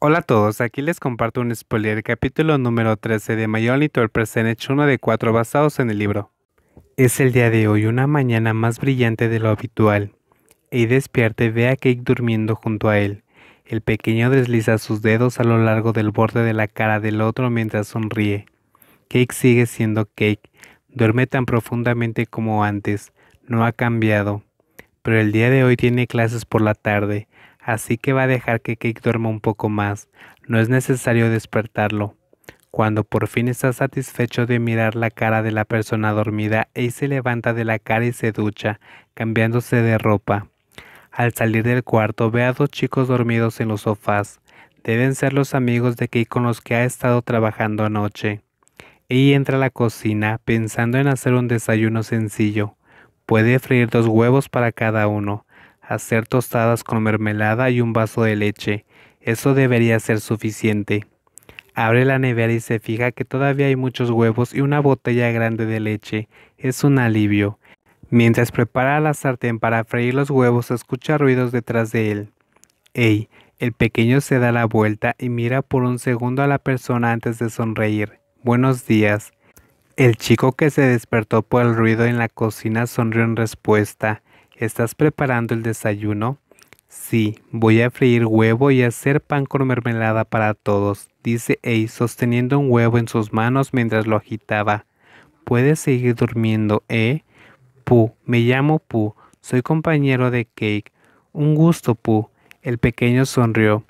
Hola a todos, aquí les comparto un spoiler del capítulo número 13 de My Only present hecho 1 de cuatro basados en el libro. Es el día de hoy, una mañana más brillante de lo habitual. Y despierte, ve a Cake durmiendo junto a él. El pequeño desliza sus dedos a lo largo del borde de la cara del otro mientras sonríe. Cake sigue siendo Cake, duerme tan profundamente como antes, no ha cambiado. Pero el día de hoy tiene clases por la tarde, así que va a dejar que Cake duerma un poco más. No es necesario despertarlo. Cuando por fin está satisfecho de mirar la cara de la persona dormida, Ace se levanta de la cara y se ducha, cambiándose de ropa. Al salir del cuarto ve a dos chicos dormidos en los sofás. Deben ser los amigos de Kate con los que ha estado trabajando anoche. Ella entra a la cocina pensando en hacer un desayuno sencillo. Puede freír dos huevos para cada uno, hacer tostadas con mermelada y un vaso de leche. Eso debería ser suficiente. Abre la nevera y se fija que todavía hay muchos huevos y una botella grande de leche. Es un alivio. Mientras prepara la sartén para freír los huevos, escucha ruidos detrás de él. Ey, el pequeño se da la vuelta y mira por un segundo a la persona antes de sonreír. Buenos días. El chico que se despertó por el ruido en la cocina sonrió en respuesta. ¿Estás preparando el desayuno? Sí, voy a freír huevo y hacer pan con mermelada para todos, dice Ace sosteniendo un huevo en sus manos mientras lo agitaba. Puedes seguir durmiendo, ¿eh? Pu, me llamo Pu, soy compañero de Cake. Un gusto, Pu. El pequeño sonrió.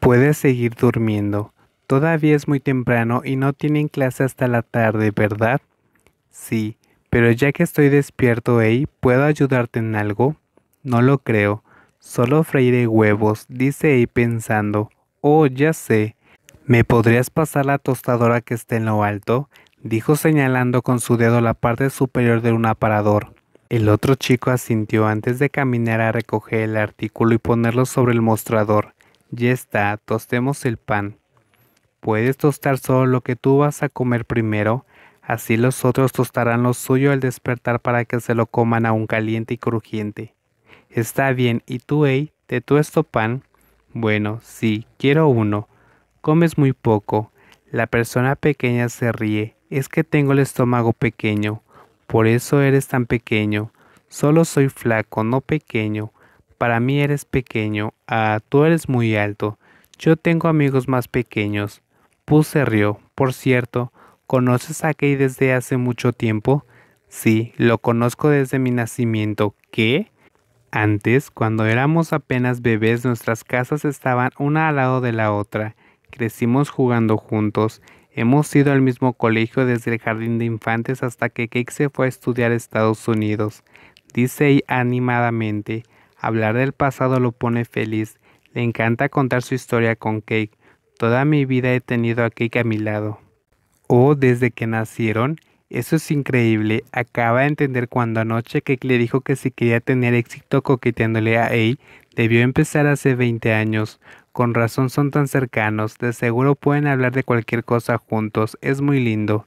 Puedes seguir durmiendo. Todavía es muy temprano y no tienen clase hasta la tarde, ¿verdad? Sí, pero ya que estoy despierto, Ey, ¿puedo ayudarte en algo? No lo creo. Solo freiré huevos, dice Ei pensando. Oh, ya sé. ¿Me podrías pasar la tostadora que está en lo alto? dijo señalando con su dedo la parte superior de un aparador. El otro chico asintió antes de caminar a recoger el artículo y ponerlo sobre el mostrador. Ya está, tostemos el pan. ¿Puedes tostar solo lo que tú vas a comer primero? Así los otros tostarán lo suyo al despertar para que se lo coman aún caliente y crujiente. Está bien, y tú, Ey, te tuesto pan. Bueno, sí, quiero uno. Comes muy poco. La persona pequeña se ríe. Es que tengo el estómago pequeño. Por eso eres tan pequeño. Solo soy flaco, no pequeño. Para mí eres pequeño. Ah, tú eres muy alto. Yo tengo amigos más pequeños. Puse se rió. Por cierto, ¿Conoces a Kei desde hace mucho tiempo? Sí, lo conozco desde mi nacimiento. ¿Qué? Antes, cuando éramos apenas bebés, nuestras casas estaban una al lado de la otra. Crecimos jugando juntos. Hemos ido al mismo colegio desde el jardín de infantes hasta que Cake se fue a estudiar a Estados Unidos. Dice animadamente, hablar del pasado lo pone feliz. Le encanta contar su historia con Cake. Toda mi vida he tenido a Cake a mi lado o desde que nacieron. Eso es increíble. Acaba de entender cuando anoche que le dijo que si quería tener éxito coqueteándole a A, debió empezar hace 20 años. Con razón son tan cercanos, de seguro pueden hablar de cualquier cosa juntos, es muy lindo.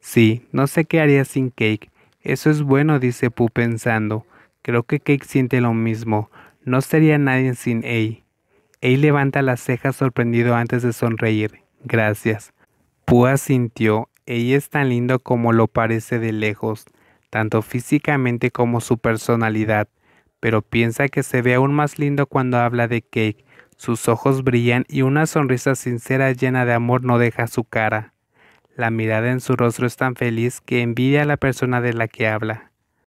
Sí, no sé qué haría sin Cake. Eso es bueno, dice Pooh pensando. Creo que Cake siente lo mismo. No sería nadie sin A, A levanta las cejas sorprendido antes de sonreír. Gracias. Púa sintió, ella es tan lindo como lo parece de lejos, tanto físicamente como su personalidad, pero piensa que se ve aún más lindo cuando habla de Cake. Sus ojos brillan y una sonrisa sincera llena de amor no deja su cara. La mirada en su rostro es tan feliz que envidia a la persona de la que habla.